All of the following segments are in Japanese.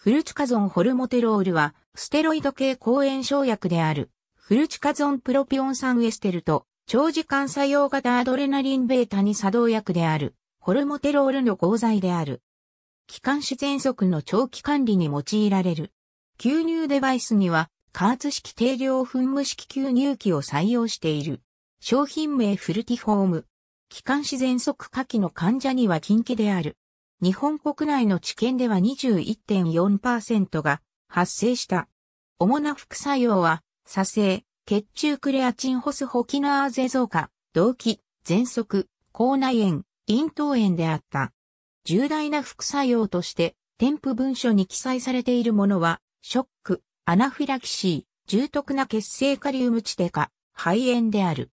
フルチカゾンホルモテロールは、ステロイド系抗炎症薬である、フルチカゾンプロピオン酸エステルと、長時間作用型アドレナリンベータに作動薬である、ホルモテロールの合剤である。気管支喘息の長期管理に用いられる。吸入デバイスには、加圧式定量噴霧式吸入器を採用している。商品名フルティフォーム。気管支喘息下記の患者には禁忌である。日本国内の治験では21.4%が発生した。主な副作用は、左性、血中クレアチンホスホキナーゼ増加、動悸、喘息、口内炎、咽頭炎であった。重大な副作用として、添付文書に記載されているものは、ショック、アナフィラキシー、重篤な血清カリウムチテカ、肺炎である。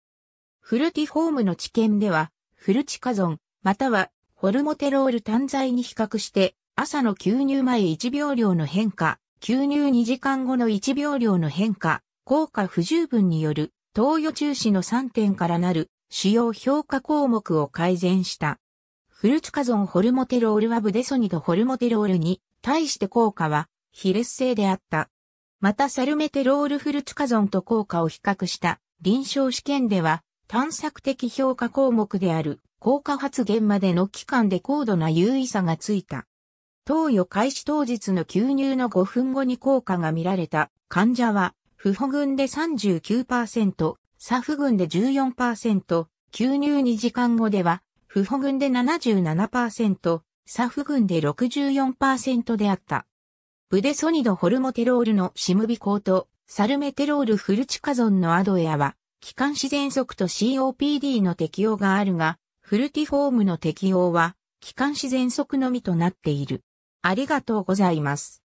フルティフォームの治験では、フルチカゾン、またはホルモテロール単剤に比較して、朝の吸入前1秒量の変化、吸入2時間後の1秒量の変化、効果不十分による投与中止の3点からなる主要評価項目を改善した。フルツカゾンホルモテロールはブデソニドホルモテロールに対して効果は非劣性であった。またサルメテロールフルツカゾンと効果を比較した臨床試験では探索的評価項目である効果発現までの期間で高度な優位差がついた。投与開始当日の吸入の5分後に効果が見られた患者は、不保群で39%、サフ群で14%、吸入2時間後では、不保群で77%、サフ群で64%であった。ブデソニドホルモテロールのシムビコーとサルメテロールフルチカゾンのアドエアは、気管支喘息と COPD の適用があるが、フルティフォームの適用は、気管支全息のみとなっている。ありがとうございます。